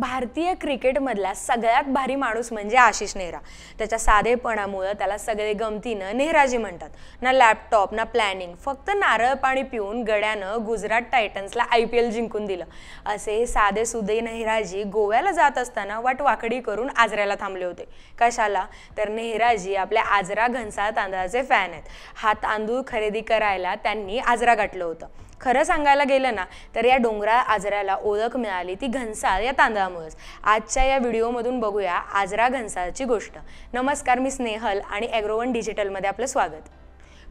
भारतीय क्रिकेटमधला सगळ्यात भारी माणूस म्हणजे आशिष नेहरा त्याच्या साधेपणामुळं त्याला सगळे गमतीनं नेहराजी म्हणतात ना लॅपटॉप ना प्लॅनिंग फक्त नारळ पाणी पिऊन गड्यानं गुजरात टायटन्सला आय पी एल जिंकून दिलं असे साधे सुधे नेहराजी गोव्याला जात असताना वाटवाकडी करून आजऱ्याला थांबले होते कशाला तर नेहराजी आपल्या आजरा घनसाळ तांदळाचे फॅन आहेत हा तांदूळ खरेदी करायला त्यांनी आजरा गाठलं होतं खरं सांगायला गेलं ना तर या डोंगराळ आजराला ओळख मिळाली ती घनसाळ या तांदळामुळेच आजच्या या व्हिडिओमधून बघूया आजरा घनसाळची गोष्ट नमस्कार मी स्नेहल आणि ॲग्रोवन डिजिटलमध्ये आपलं स्वागत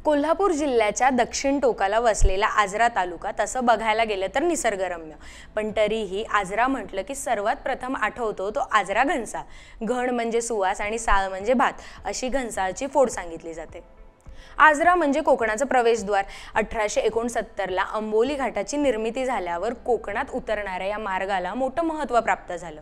कोल्हापूर जिल्ह्याच्या दक्षिण टोकाला वसलेला आजरा तालुका तसं बघायला गेलं तर निसर्गरम्य पण तरीही आजरा म्हटलं की सर्वात प्रथम आठवतो तो आजरा घनसाळ घण म्हणजे सुवास आणि साळ म्हणजे भात अशी घनसाळची फोड सांगितली जाते आजरा म्हणजे कोकणाचं प्रवेशद्वार अठराशे एकोणसत्तरला अंबोली घाटाची निर्मिती झाल्यावर कोकणात उतरणाऱ्या या मार्गाला मोठं महत्त्व प्राप्त झालं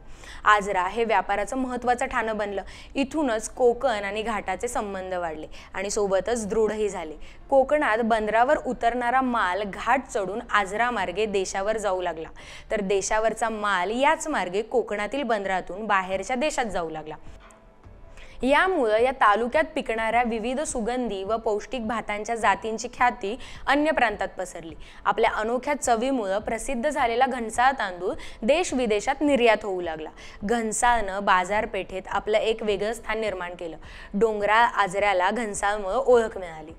आजरा हे व्यापाराचं महत्त्वाचं ठाणं बनलं इथूनच कोकण आणि घाटाचे संबंध वाढले आणि सोबतच दृढही झाले कोकणात बंदरावर उतरणारा माल घाट चढून आजरा मार्गे देशावर जाऊ लागला तर देशावरचा माल याच मार्गे कोकणातील बंदरातून बाहेरच्या देशात जाऊ लागला यामुळं या तालुक्यात पिकणाऱ्या विविध सुगंधी व पौष्टिक भातांच्या जातींची ख्याती अन्य प्रांतात पसरली आपल्या अनोख्या चवीमुळं प्रसिद्ध झालेला घनसाळ तांदूळ देश विदेशात निर्यात होऊ लागला घनसाळनं बाजारपेठेत आपलं एक वेगळं स्थान निर्माण केलं डोंगराळ आजऱ्याला घनसाळमुळं ओळख मिळाली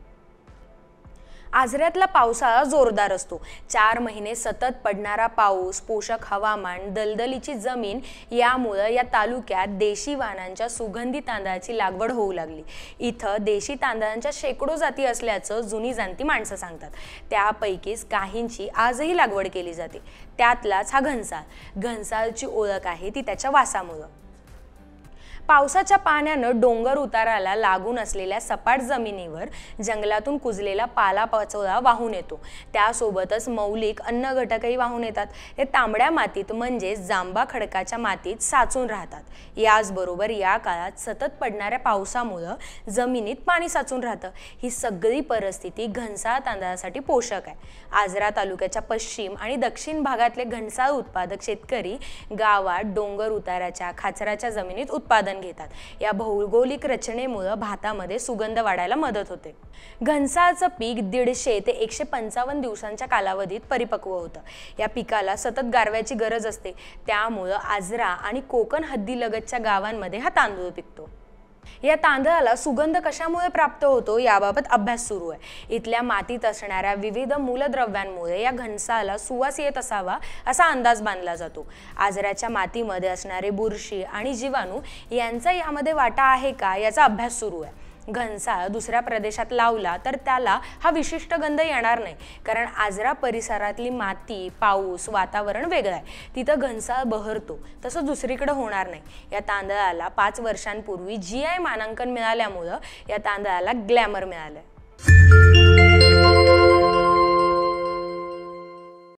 आजऱ्यातला पावसाळा जोरदार असतो चार महिने सतत पडणारा पाऊस पोषक हवामान दलदलीची जमीन यामुळं या तालुक्यात देशी वाहनांच्या सुगंधी तांदळाची लागवड होऊ लागली इथं देशी तांदळांच्या शेकडो जाती असल्याचं जुनी जाणती माणसं सांगतात त्यापैकीच काहींची आजही लागवड केली जाते त्यातलाच हा घनसाळ घनसाळची ओळख आहे ती त्याच्या वासामुळं पावसाच्या पाण्यानं डोंगर उताराला लागून असलेल्या सपाट जमिनीवर जंगलातून कुजलेला पालापाचोळा वाहून येतो त्यासोबतच मौलिक अन्न घटकही वाहून येतात हे तांबड्या मातीत म्हणजेच जांबा खडकाच्या मातीत साचून राहतात याचबरोबर या काळात सतत पडणाऱ्या पावसामुळं जमिनीत पाणी साचून राहतं ही सगळी परिस्थिती घनसाळ तांदळासाठी पोषक आहे आजरा तालुक्याच्या पश्चिम आणि दक्षिण भागातले घनसाळ उत्पादक शेतकरी गावात डोंगर उताराच्या खाचराच्या जमिनीत उत्पादन घेतात या भौगोलिक रचनेमुळं भातामध्ये सुगंध वाढायला मदत होते घनसाळचं पीक दीडशे ते एकशे पंचावन्न दिवसांच्या कालावधीत परिपक्व होतं या पिकाला सतत गारव्याची गरज असते त्यामुळं आजरा आणि कोकण हद्दीलगतच्या गावांमध्ये हा तांदूळ पिकतो या तांदळाला सुगंध कशामुळे प्राप्त होतो याबाबत अभ्यास सुरू आहे इथल्या मातीत असणाऱ्या विविध मूलद्रव्यांमुळे या घनसाला सुवास येत असावा असा अंदाज बांधला जातो आजराच्या मातीमध्ये असणारे बुरशी आणि जीवाणू यांचा यामध्ये वाटा आहे का याचा अभ्यास सुरू आहे घनसाळ दुसऱ्या प्रदेशात लावला तर त्याला हा विशिष्ट गंध येणार नाही कारण आजरा परिसरातली माती पाऊस वातावरण वेगळं आहे तिथं घनसाळ बहरतो तसं दुसरीकडे होणार नाही या तांदळाला पाच वर्षांपूर्वी जी आय मानांकन मिळाल्यामुळं या तांदळाला ग्लॅमर मिळालं